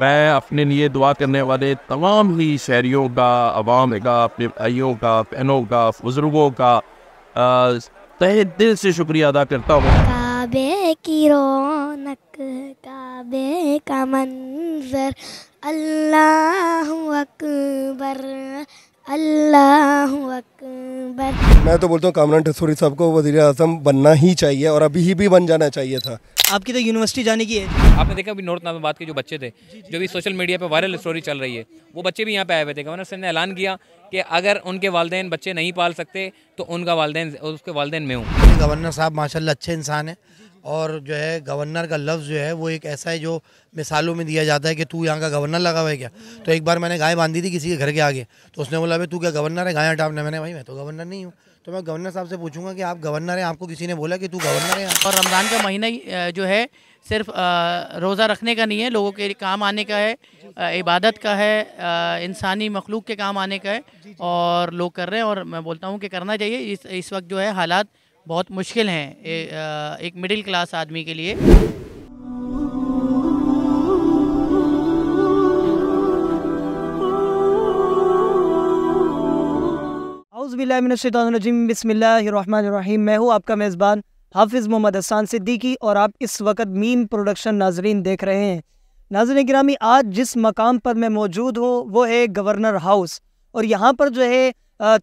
मैं अपने लिए दुआ करने वाले तमाम ही शहरीों का आवाम का अपने भाइयों का बहनों का बुज़ुर्गों का तह दिल से शुक्रिया अदा करता हूँ काबे की रौनक काबे का मंजर अल्लाह अकबर अल्लाह अकबर मैं तो बोलता हूँ कामरान ठसूरी साहब को वजीर अजम बनना ही चाहिए और अभी ही भी बन जाना चाहिए था आपकी तो यूनिवर्सिटी जाने की है आपने देखा अभी नॉर्थ नाबाद के जो बच्चे थे जो भी सोशल मीडिया पर वायरल स्टोरी चल रही है वो बच्चे भी यहाँ पे आए हुए थे गवर्नर सिंह ने ऐलान किया कि अगर उनके वालदेन बच्चे नहीं पाल सकते तो उनका वालदे उसके वालदेन में हूँ गवर्नर साहब माशा अच्छे इंसान है और जो है गवर्नर का लफ्ज़ जो है वो एक ऐसा है जो मिसालों में दिया जाता है कि तू यहाँ का गवर्नर लगा हुआ है क्या तो एक बार मैंने गाय बांधी थी किसी के घर के आगे तो उसने बोला भाई तू क्या गवर्नर है गाय हटाने मैंने भाई मैं तो गवर्नर नहीं हूँ तो मैं गवर्नर साहब से पूछूंगा कि आप गवर्नर हैं आपको किसी ने बोला कि तू गवर्नर है और रमज़ान का महीना जो है सिर्फ रोज़ा रखने का नहीं है लोगों के काम आने का है इबादत का है इंसानी मखलूक के काम आने का है और लोग कर रहे हैं और मैं बोलता हूँ कि करना चाहिए इस इस वक्त जो है हालात बहुत मुश्किल हैं एक मिडिल क्लास आदमी के लिए अउज़बिल्लिमिनशैतानरजीम बसमीम मैं हूँ आपका मेज़बान हाफिज़ मोहम्मद असान सिद्दीकी और आप इस वक्त मीम प्रोडक्शन नाजरीन देख रहे हैं नाजरन ग्रामी आज जिस मकाम पर मैं मौजूद हूँ वो है गवर्नर हाउस और यहाँ पर जो है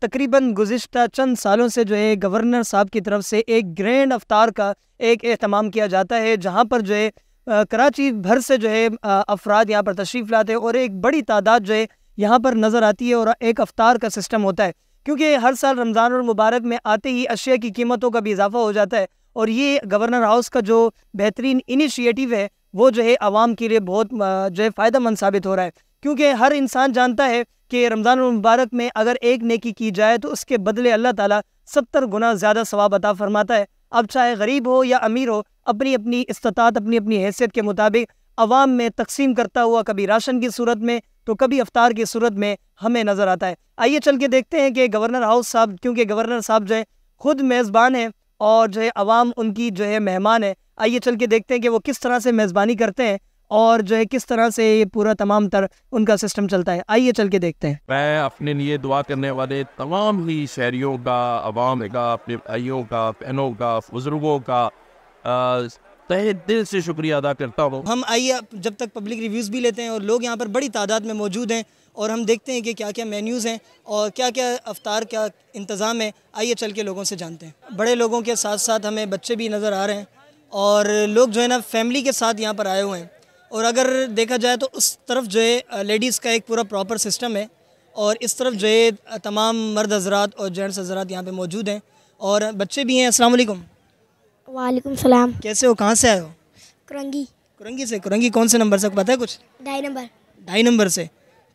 तकरीबन गुज्त चंद सालों से जो है गवर्नर साहब की तरफ से एक ग्रैंड अवतार का एक अहतमाम किया जाता है जहाँ पर जो है कराची भर से जो है अफराद यहाँ पर तशरीफ़ लाते हैं और एक बड़ी तादाद जो है यहाँ पर नज़र आती है और एक अवतार का सिस्टम होता है क्योंकि हर साल रमज़ान और मुबारक में आते ही अशिया की कीमतों का भी इजाफा हो जाता है और ये गवर्नर हाउस का जो बेहतरीन इनिशिएटिव है वो जो है आवाम के लिए बहुत जो है मंद साबित हो रहा है क्योंकि हर इंसान जानता है कि रमज़ान मुबारक में अगर एक नेकी की जाए तो उसके बदले अल्लाह ताला सत्तर गुना ज़्यादा सवाब अता फरमाता है अब चाहे गरीब हो या अमीर हो अपनी अपनी इस्तात अपनी अपनी हैसियत के मुताबिक अवाम में तकसीम करता हुआ कभी राशन की सूरत में तो कभी अवतार की सूरत में हमें नज़र आता है आइए चल के देखते हैं कि गवर्नर हाउस साहब क्योंकि गवर्नर साहब जो है खुद मेज़बान है और जो है आवाम उनकी जो है मेहमान है आइए चल के देखते हैं कि वो किस तरह से मेज़बानी करते हैं और जो है किस तरह से ये पूरा तमाम तर उनका सिस्टम चलता है आइए चल के देखते हैं मैं अपने लिए दुआ करने वाले तमाम ही शहरीों का आवाम का अपने भाइयों का बहनों का बुज़ुर्गों का तहे दिल से शुक्रिया अदा करता हूँ हम आइए जब तक पब्लिक रिव्यूज़ भी लेते हैं और लोग यहाँ पर बड़ी तादाद में मौजूद हैं और हम देखते हैं कि क्या क्या मेन्यूज़ हैं और क्या क्या अवतार क्या इंतज़ाम है आइए चल के लोगों से जानते हैं बड़े लोगों के साथ साथ हमें बच्चे भी नज़र आ रहे हैं और लोग जो है ना फैमिली के साथ यहाँ पर आए हुए हैं और अगर देखा जाए तो उस तरफ जो है लेडीज़ का एक पूरा प्रॉपर सिस्टम है और इस तरफ जो है तमाम मर्द हजरात और जेंट्स हजरात यहाँ पर मौजूद हैं और बच्चे भी हैं असलकुम वालेकुम सलाम कैसे हो कहाँ से आए हो कुरंगी कुरंगी से कुरंगी कौन से नंबर से पता है कुछ ढाई नंबर ढाई नंबर से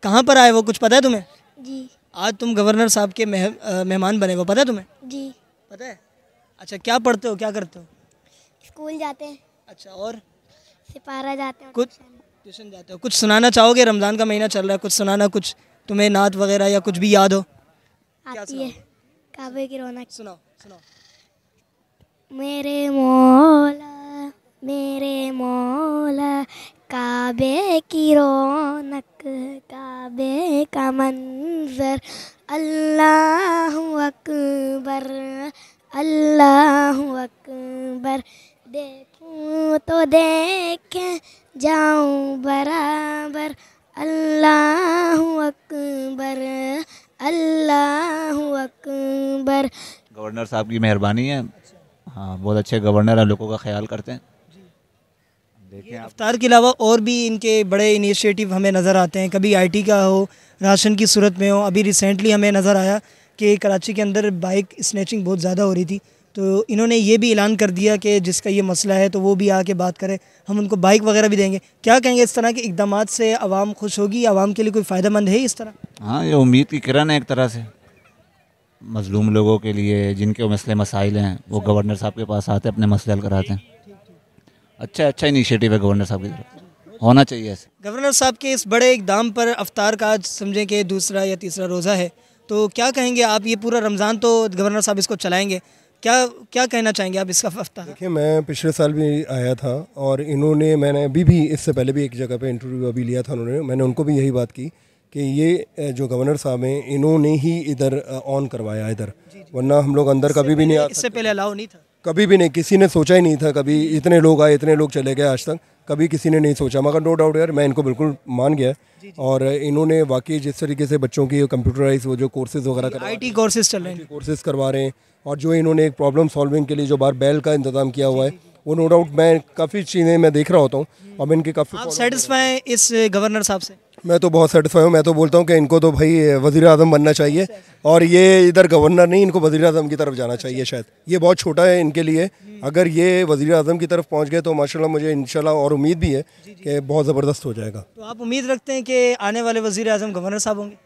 कहाँ पर आए वो कुछ पता है तुम्हें जी आज तुम गवर्नर साहब के मेह, मेहमान बने हो पता है तुम्हें जी पता है अच्छा क्या पढ़ते हो क्या करते हो स्कूल जाते हैं अच्छा और सिपारा जाते हैं कुछ ट्यूशन जाते हो कुछ सुनाना चाहोगे रमज़ान का महीना चल रहा है कुछ सुनाना कुछ तुम्हें नात वगैरह या कुछ भी याद हो आती है काबे की रौनक सुनाओ सुनाओ मेरे मौला मेरे मौला काबे की रौनक काबे का मंजर अल्लाह अकबर अल्लाह अकबर देखूं तो देखें जाऊं बराबर अल्लाह अकबर अल्लाह अकबर गवर्नर साहब की मेहरबानी है हाँ बहुत अच्छे गवर्नर हैं लोगों का ख्याल करते हैं देखिए अफ्तार के अलावा और भी इनके बड़े इनिशिएटिव हमें नज़र आते हैं कभी आईटी का हो राशन की सूरत में हो अभी रिसेंटली हमें नज़र आया कि कराची के अंदर बाइक स्नैचिंग बहुत ज़्यादा हो रही थी तो इन्होंने ये भी ऐलान कर दिया कि जिसका ये मसला है तो वो भी आके बात करें हम उनको बाइक वगैरह भी देंगे क्या कहेंगे इस तरह के इकदाम से आवाम खुश होगी आवाम के लिए कोई फ़ायदा है इस तरह हाँ ये उम्मीद की किरण है एक तरह से मजलूम लोगों के लिए जिनके मसले मसाइल हैं वो गवर्नर साहब के पास आते हैं अपने मसले हल कराते हैं अच्छा अच्छा इनिशिएटिव है गवर्नर साहब की तरफ होना चाहिए ऐसे गवर्नर साहब के इस बड़े इकदाम पर अवतार का आज समझें कि दूसरा या तीसरा रोज़ा है तो क्या कहेंगे आप ये पूरा रमज़ान तो गवर्नर साहब इसको चलाएँगे क्या क्या कहना चाहेंगे आप इसका अफ्तार देखिए मैं पिछले साल भी आया था और इन्होंने मैंने अभी भी इससे पहले भी एक जगह पर इंटरव्यू अभी लिया था उन्होंने मैंने उनको भी यही बात की कि ये जो गवर्नर साहब हैं इन्होंने ही इधर ऑन करवाया इधर वरना हम लोग अंदर कभी भी नहीं आते इससे पहले अलाउ नहीं था कभी भी नहीं किसी ने सोचा ही नहीं था कभी इतने लोग आए इतने लोग चले गए आज तक कभी किसी ने नहीं सोचा मगर नो डाउट यार मैं इनको बिल्कुल मान गया और इन्होंने वाकई जिस तरीके से बच्चों की कंप्यूटराइज वो जो कोर्सेज वगैरह कर आई टी कोर्सेज चल रहे हैं कोर्सेज करवा रहे हैं और जो इन्होंने एक प्रॉब्लम सॉल्विंग के लिए जो बार बैल का इंतजाम किया हुआ है वो नो डाउट मैं काफ़ी चीज़ें मैं देख रहा होता हूँ और इनके काफ़ी सेटिसफाई इस गवर्नर साहब से मैं तो बहुत सेटिस्फाई हूँ मैं तो बोलता हूँ कि इनको तो भाई वजीर अजम बनना चाहिए और ये इधर गवर्नर नहीं इनको वजीर अजम की तरफ जाना चाहिए शायद ये बहुत छोटा है इनके लिए अगर ये वजीर अजम की तरफ पहुँच गए तो माशाल्लाह मुझे इनशाला और उम्मीद भी है कि बहुत ज़बरदस्त हो जाएगा तो आप उम्मीद रखते हैं कि आने वाले वजी अजम गवर्नर साहब होंगे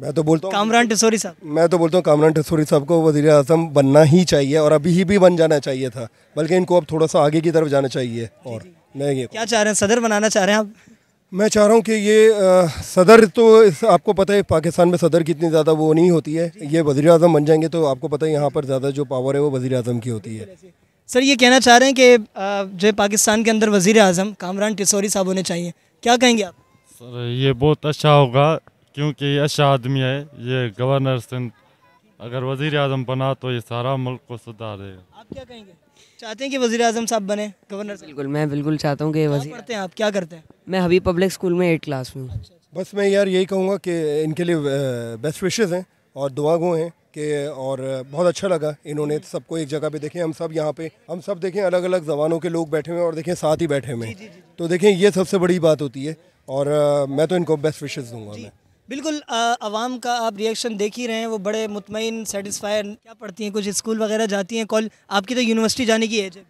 मैं तो बोलता हूँ कामरान टिसोरी साहब मैं तो बोलता हूँ कामरान टिसोरी साहब को वजी अजम बनना ही चाहिए और अभी ही भी बन जाना चाहिए था बल्कि इनको अब थोड़ा सा आगे की तरफ जाना चाहिए और मैं ये क्या चाह रहे हैं सदर बनाना चाह रहे हैं आप मैं चाह रहा हूँ कि ये आ, सदर तो आपको पता है पाकिस्तान में सदर की इतनी ज़्यादा वो नहीं होती है ये वजी अजम बन जाएंगे तो आपको पता है यहाँ पर ज़्यादा जो पावर है वो वजी अजम की होती है सर ये कहना चाह रहे हैं कि जो पाकिस्तान के अंदर वज़ी अजम कामरान टिसोरी साहब होने चाहिए क्या कहेंगे आप सर ये बहुत अच्छा होगा क्योंकि ये अच्छा आदमी है ये गवर्नर सिंध अगर वज़ी अजम बना तो ये सारा मुल्क को सुधार देगा आप क्या कहेंगे चाहते हैं कि वजी अजम साहब बने गवर्नर बिल्कुल मैं बिल्कुल चाहता हूँ कि वजी करते हैं आप क्या करते हैं मैं हबी पब्लिक स्कूल में एट क्लास में हूँ अच्छा, अच्छा। बस मैं यार यही कहूँगा कि इनके लिए बेस्ट विशेज़ हैं और दुआ गो हैं कि और बहुत अच्छा लगा इन्होंने सबको एक जगह पे देखें हम सब यहाँ पे हम सब देखें अलग अलग जबानों के लोग बैठे हुए हैं और देखें साथ ही बैठे हुए हैं तो देखें ये सबसे बड़ी बात होती है और मैं तो इनको बेस्ट विशेज़ दूंगा मैं बिल्कुल आवाम का आप रिएक्शन देख ही रहे हैं वो बड़े मुतमिन सेटिस्फाइड क्या पढ़ती हैं कुछ स्कूल वगैरह जाती हैं कॉल आपकी तो यूनिवर्सिटी जाने की एज है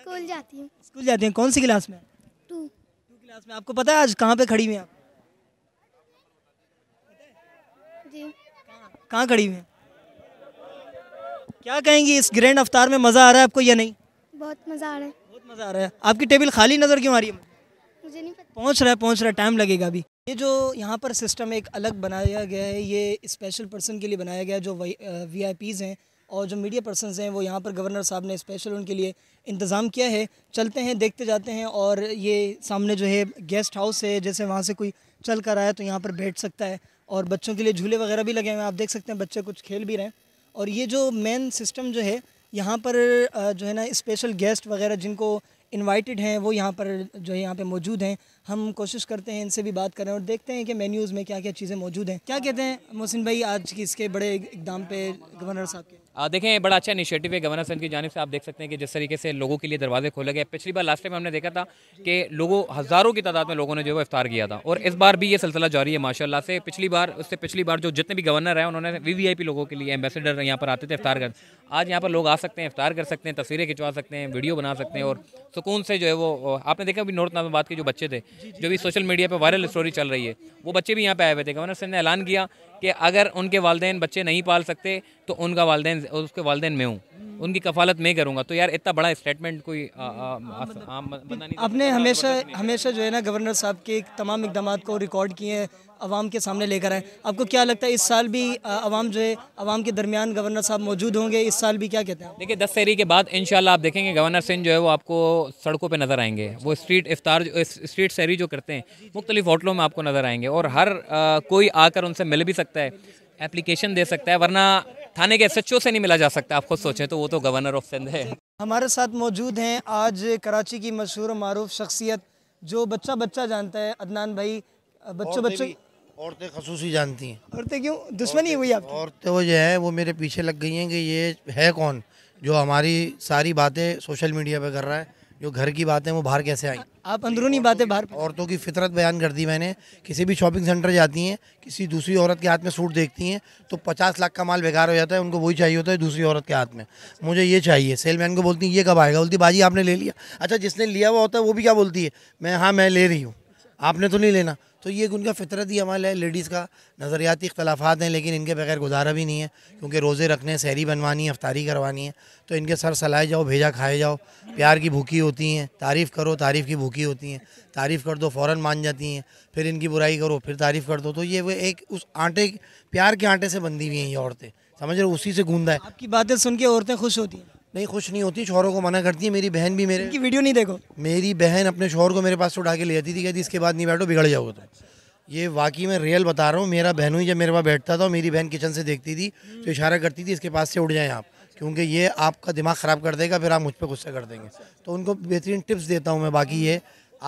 स्कूल जाती हूँ स्कूल जाती हैं कौन सी क्लास में टू टू क्लास में आपको पता है आज कहाँ पे खड़ी हुई आप कहाँ खड़ी हुई हैं क्या कहेंगी इस ग्रैंड अवतार में मज़ा आ रहा है आपको या नहीं बहुत मज़ा आ रहा है बहुत मज़ा आ रहा है आपकी टेबल खाली नज़र क्यों आ रही है मुझे नहीं पता पहुँच रहा है पहुँच रहा है टाइम लगेगा अभी ये जो यहाँ पर सिस्टम एक अलग बनाया गया है ये स्पेशल पर्सन के लिए बनाया गया है जो वी आई पीज़ हैं और जो मीडिया पर्सन हैं वो यहाँ पर गवर्नर साहब ने स्पेशल उनके लिए इंतज़ाम किया है चलते हैं देखते जाते हैं और ये सामने जो है गेस्ट हाउस है जैसे वहाँ से कोई चल कर आया तो यहाँ पर बैठ सकता है और बच्चों के लिए झूले वगैरह भी लगे हुए हैं आप देख सकते हैं बच्चे कुछ खेल भी रहे हैं और ये जो मेन सिस्टम जो है यहाँ पर जो है ना स्पेशल गेस्ट वगैरह जिनको इनवाइटेड हैं वो यहाँ पर जो है यहाँ पे मौजूद हैं हम कोशिश करते हैं इनसे भी बात करें और देखते हैं कि मेन्यूज़ में क्या क्या चीज़ें मौजूद हैं क्या कहते हैं मोहसिन भाई आज की इसके बड़े इकदाम पे गवर्नर साहब के देखें बड़ा अच्छा इनिशिएटिव है गवर्नर सिंह की जानब से आप देख सकते हैं कि जिस तरीके से लोगों के लिए दरवाजे खोले गए पिछली बार लास्ट टाइम हमने देखा था कि लोगों हज़ारों की तादाद में लोगों ने जो है इफ्तार किया था और इस बार भी ये सिलसिला जारी है माशाला से पिछली बार उससे पिछली बार जो जितने भी गवर्नर हैं उन्होंने वी वी आई पी लोगों के लिए एम्बेसडर यहाँ पर आते थे इफ्तार कर आज यहाँ पर लोग आ सकते हैं इफ्तार कर सकते हैं तस्वीरें खिंचवा सकते हैं वीडियो बना सकते हैं और सुकून से जो है वो आपने देखा अभी नॉर्थ नाजाबाद के जो बच्चे थे जो भी सोशल मीडिया पर वायरल स्टोरी चल रही है वो बच्चे भी यहाँ पे आए हुए थे गवर्नर सिंह ने ऐलान किया कि अगर उनके वालदे बच्चे नहीं पाल सकते तो उनका वालदे उसके वालदे में हूँ उनकी कफालत मैं करूँगा तो यार इतना बड़ा स्टेटमेंट कोई हाँ, आपने हमेशा हमेशा जो है ना गवर्नर साहब के तमाम इकदाम को रिकॉर्ड किए हैं आवाम के सामने लेकर आए आपको क्या लगता है इस साल भी आवाम जो है आवाम के दरमियान गवर्नर साहब मौजूद होंगे इस साल भी क्या कहते हैं देखिए दस तहरी के बाद इन आप देखेंगे गवर्नर सिंह जो है वो आपको सड़कों पर नज़र आएंगे वो स्ट्रीट इफ्तार स्ट्रीट शहरी जो करते हैं मुख्तलिफ होटलों में आपको नज़र आएंगे और हर कोई आकर उनसे मिल भी सकता सकता है एप्लीकेशन दे सकता है वरना थाने के एस से नहीं मिला जा सकता आप खुद सोचें तो वो तो गवर्नर ऑफ सिंध है हमारे साथ मौजूद हैं आज कराची की मशहूर मरूफ शख्सियत जो बच्चा बच्चा जानता है अदनान भाई बच्चों बच्चों औरतें खसूसी जानती हैं औरतें क्यों दुश्मनी हुई आप औरतें वो जो है वो मेरे पीछे लग गई हैं कि ये है कौन जो हमारी सारी बातें सोशल मीडिया पर कर रहा है जो घर की बातें वो बाहर कैसे आई आप अंदरूनी बातें बाहर औरतों की फितरत बयान कर दी मैंने किसी भी शॉपिंग सेंटर जाती हैं किसी दूसरी औरत के हाथ में सूट देखती हैं तो पचास लाख का माल बेकार हो जाता है उनको वही चाहिए होता है दूसरी औरत के हाथ में मुझे ये चाहिए सेलमैन को बोलती है ये कब आएगा बोलती बाजी आपने ले लिया अच्छा जिसने लिया हुआ होता है वो भी क्या बोलती है मैं हाँ मैं ले रही हूँ आपने तो नहीं लेना तो ये उनका फितरती अमल है लेडीज़ का नज़रियाती अख्तलाफा हैं लेकिन इनके बगैर गुजारा भी नहीं है क्योंकि रोज़े रखने हैं सहरी बनवानी है अफ्तारी करवानी है तो इनके सर सलाए जाओ भेजा खाए जाओ प्यार की भूखी होती हैं तारीफ़ करो तारीफ़ की भूखी होती हैं तारीफ़ कर दो फ़ौर मान जाती हैं फिर इनकी बुराई करो फिर तारीफ़ कर दो तो ये वो एक उस आटे प्यार के आटे से बंधी हुई हैं ये औरतें समझ रहे उसी से गूंदा है आपकी बातें सुन के औरतें खुश होती हैं नहीं खुश नहीं होती शोहरों को मना करती है मेरी बहन भी मेरे की वीडियो नहीं देखो मेरी बहन अपने शोहर को मेरे पास से उठा के ले जाती थी कहती इसके बाद नहीं बैठो बिगड़ जाओगे तो ये वाकई मैं रियल बता रहा हूँ मेरा बहनों ही जब मेरे पास बैठता था मेरी बहन किचन से देखती थी तो इशारा करती थी इसके पास से उठ जाएँ आप क्योंकि ये आपका दिमाग ख़राब कर देगा फिर आप मुझ पर गुस्सा कर देंगे तो उनको बेहतरीन टिप्स देता हूँ मैं बाकी ये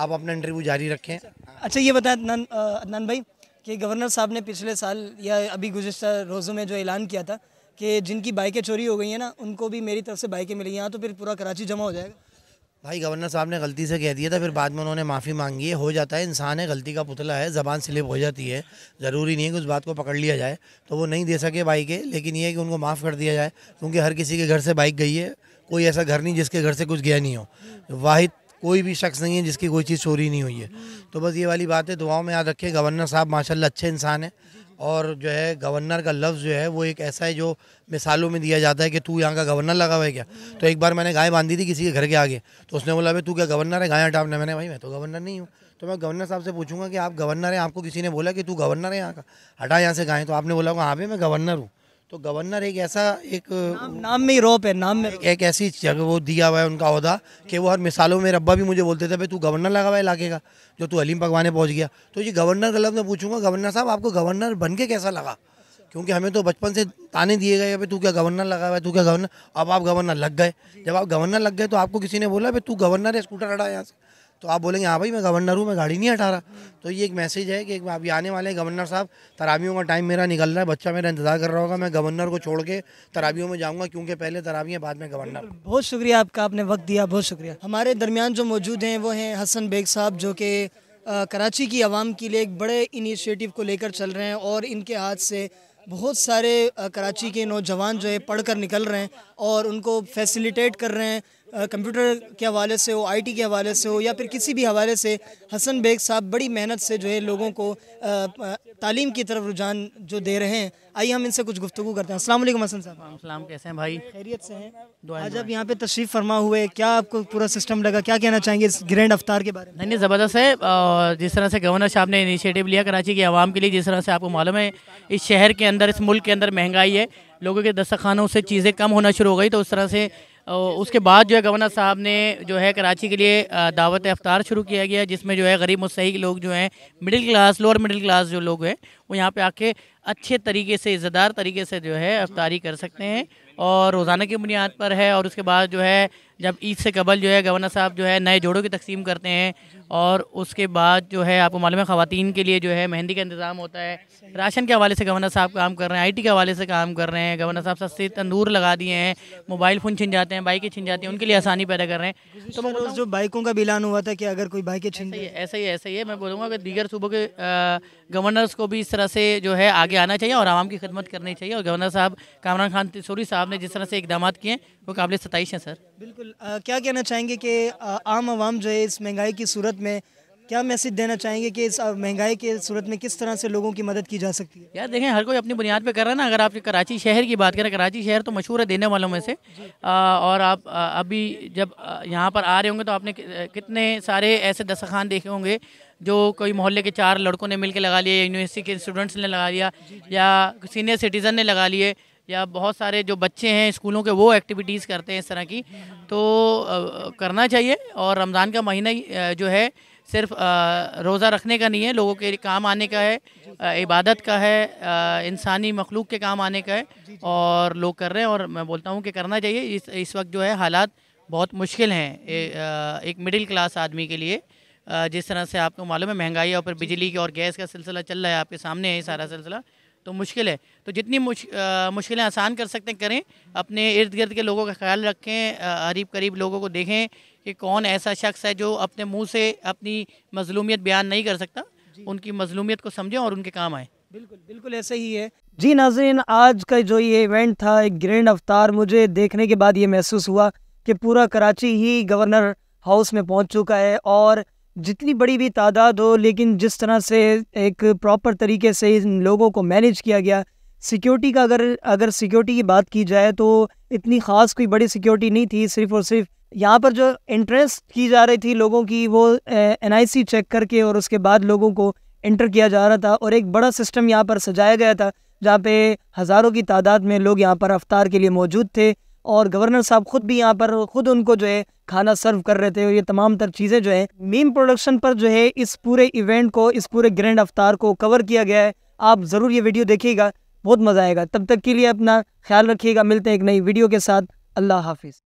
आप अपना इंटरव्यू जारी रखें अच्छा ये बताएं अदनान अदनान भाई कि गवर्नर साहब ने पिछले साल या अभी गुजशत रोज़ों में जो ऐलान किया था कि जिनकी बाइकें चोरी हो गई हैं ना उनको भी मेरी तरफ से बाइकें मिली यहाँ तो फिर पूरा कराची जमा हो जाएगा भाई गवर्नर साहब ने गलती से कह दिया था फिर बाद में उन्होंने माफ़ी मांगी है हो जाता है इंसान है गलती का पुतला है ज़बान स्लिप हो जाती है ज़रूरी नहीं है कि उस बात को पकड़ लिया जाए तो वो नहीं दे सके बाइक है लेकिन ये है कि उनको माफ़ कर दिया जाए क्योंकि हर किसी के घर से बाइक गई है कोई ऐसा घर नहीं जिसके घर से कुछ गया नहीं हो वाहिद कोई भी शख्स नहीं है जिसकी कोई चीज़ चोरी नहीं हुई है तो बस ये वाली बात है दुआओं में याद रखें गवर्नर साहब माशा अच्छे इंसान है और जो है गवर्नर का लफ्ज़ जो है वो एक ऐसा है जो मिसालों में दिया जाता है कि तू यहाँ का गवर्नर लगा हुआ है क्या तो एक बार मैंने गाय बांधी थी किसी के घर के आगे तो उसने बोला भाई तू क्या गवर्नर है गाय हटापने मैंने भाई मैं तो गवर्नर नहीं हूँ तो मैं गवर्नर साहब से पूछूंगा कि आप गवर्नर हैं आपको किसी ने बोला कि तू गवर्नर है यहाँ का हटा यहाँ से गाय तो आपने बोला हाँ भाई मैं गवर्नर हूँ तो गवर्नर एक ऐसा एक नाम, नाम में ही रोप है नाम में एक, ऐसी जगह वो दिया हुआ है उनका अहदा कि वो हर मिसालों में रब्बा भी मुझे बोलते थे भाई तू गवर्नर लगा हुआ है इलाके का जो तू अलीम पकवाने पहुंच गया तो ये गवर्नर का लफ्ज़ मैं पूछूंगा गवर्नर साहब आपको गवर्नर बन के कैसा लगा क्योंकि हमें तो बचपन से ताने दिए गए भाई तू क्या गवर्नर लगा हुआ है तू क्या गवर्नर अब आप गवर्नर लग गए जब आप गवर्नर लग गए तो आपको किसी ने बोला भाई तू गवर्नर है स्कूटर हटा यहाँ से तो आप बोलेंगे हाँ भाई मैं गवर्नर हूँ मैं गाड़ी नहीं हटा रहा तो ये एक मैसेज है कि अभी आने वाले हैं गवर्नर साहब तरावियों का टाइम मेरा निकल रहा है बच्चा मेरा इंतजार कर रहा होगा मैं गवर्नर को छोड़ के तरावियों में जाऊँगा क्योंकि पहले तराबी बाद में गवर्नर बहुत शुक्रिया आपका आपने वक्त दिया बहुत शुक्रिया हमारे दरमियान जो मौजूद हैं वो हैं हसन बेग साहब जो कि कराची की आवाम के लिए एक बड़े इनिशिएटिव को लेकर चल रहे हैं और इनके हाथ से बहुत सारे कराची के नौजवान जो है पढ़ कर निकल रहे हैं और उनको फैसिलिटेट कर रहे हैं कंप्यूटर के हवाले से हो आईटी के हवाले से हो या फिर किसी भी हवाले से हसन बेग साहब बड़ी मेहनत से जो है लोगों को तालीम की तरफ रुझान जो दे रहे हैं आइए हम इनसे कुछ गुफ्तु करते हैं असल हसन साहब सलाम कैसे हैं भाई खैरियत से हैं आज आप यहाँ पे तशरीफ़ फरमा हुए क्या आपको पूरा सिस्टम लगा क्या कहना चाहेंगे इस ग्रैंड अफ्तार के बारे में नहीं ज़बरदस्त है और जिस तरह से गवर्नर साहब ने इनिशियटिव लिया कराची की आवाम के लिए जिस तरह से आपको मालूम है इस शहर के अंदर इस मुल्क के अंदर महंगाई है लोगों के दस्तखानों से चीज़ें कम होना शुरू हो गई तो उस तरह से उसके बाद जो है गवर्नर साहब ने जो है कराची के लिए दावत अफ्तार शुरू किया गया जिसमें जो है गरीब मुस्तक लोग जो हैं middle class lower middle class जो लोग हैं वो यहाँ पे आके अच्छे तरीके से इज़्ज़दार तरीके से जो है अफ्तारी कर सकते हैं और रोज़ाना की बुनियाद पर है और उसके बाद जो है जब ईद से कबल जो है गवर्नर साहब जो है नए जोड़ों की तकसीम करते हैं और उसके बाद जो है आपको मालूम है ख़वान के लिए जो है मेहंदी का इंतज़ाम होता है राशन के हवाले से गवर्नर साहब काम कर रहे हैं आईटी के हवाले से काम कर रहे हैं गवर्नर साहब सस्ते तंदूर लगा दिए हैं मोबाइल फ़ोन छिन जाते हैं बाइकें छिन जाती हैं उनके लिए आसानी पैदा कर रहे हैं तो मैं जो बाइकों का भी हुआ था कि अगर कोई बाइकें छिन ऐसा ही ऐसा ही है मैं बोलूँगा अगर दीगर सुबह के गवर्नर्स को भी इस तरह से जो है आगे आना चाहिए और आवाम की खिदमत करनी चाहिए और गवर्नर साहब कामरान खान तिसोरी साहब ने जिस तरह से इकदाम किए वो काबिल सताइश हैं सर बिल्कुल आ, क्या कहना चाहेंगे कि आम आवाम जो है इस महंगाई की सूरत में क्या मैसेज देना चाहेंगे कि इस महंगाई के सूरत में किस तरह से लोगों की मदद की जा सकती है यार देखें हर कोई अपनी बुनियाद पे कर रहा है ना अगर आप कराची शहर की बात करें कराची शहर तो मशहूर है देने वालों में से आ, और आप आ, अभी जब यहाँ पर आ रहे होंगे तो आपने कितने सारे ऐसे दस्तखान देखे होंगे जो कोई मोहल्ले के चार लड़कों ने मिल लगा लिए यूनिवर्सिटी के स्टूडेंट्स ने लगा लिया या सीनियर सिटीज़न ने लगा लिए या बहुत सारे जो बच्चे हैं स्कूलों के वो एक्टिविटीज़ करते हैं इस तरह की हम्म, हम्म। तो करना चाहिए और रमज़ान का महीना जो है सिर्फ रोज़ा रखने का नहीं है लोगों के काम आने का है इबादत का है इंसानी मखलूक के काम आने का है और लोग कर रहे हैं और मैं बोलता हूँ कि करना चाहिए इस इस वक्त जो है हालात बहुत मुश्किल हैं एक मिडिल क्लास आदमी के लिए जिस तरह से आपको मालूम है महंगाई और फिर बिजली की और गैस का सिलसिला चल रहा है आपके सामने है सारा सिलसिला तो मुश्किल है तो जितनी मुश, मुश्किलें आसान कर सकते हैं करें अपने इर्द गिर्द के लोगों का ख्याल रखें करीब करीब लोगों को देखें कि कौन ऐसा शख्स है जो अपने मुंह से अपनी मजलूमियत बयान नहीं कर सकता उनकी मजलूमियत को समझें और उनके काम आए बिल्कुल बिल्कुल ऐसा ही है जी नाजरीन आज का जो ये इवेंट था एक ग्रैंड अवतार मुझे देखने के बाद ये महसूस हुआ कि पूरा कराची ही गवर्नर हाउस में पहुंच चुका है और जितनी बड़ी भी तादाद हो लेकिन जिस तरह से एक प्रॉपर तरीके से इन लोगों को मैनेज किया गया सिक्योरिटी का अगर अगर सिक्योरिटी की बात की जाए तो इतनी ख़ास कोई बड़ी सिक्योरिटी नहीं थी सिर्फ़ और सिर्फ यहाँ पर जो एंट्रेंस की जा रही थी लोगों की वो एन चेक करके और उसके बाद लोगों को एंटर किया जा रहा था और एक बड़ा सिस्टम यहाँ पर सजाया गया था जहाँ पे हज़ारों की तादाद में लोग यहाँ पर अफ्तार के लिए मौजूद थे और गवर्नर साहब खुद भी यहाँ पर खुद उनको जो है खाना सर्व कर रहे थे और ये तमाम तर चीज़ें जो है मीम प्रोडक्शन पर जो है इस पूरे इवेंट को इस पूरे ग्रैंड अवतार को कवर किया गया है आप ज़रूर ये वीडियो देखिएगा बहुत मज़ा आएगा तब तक के लिए अपना ख्याल रखिएगा मिलते हैं एक नई वीडियो के साथ अल्लाह हाफिज़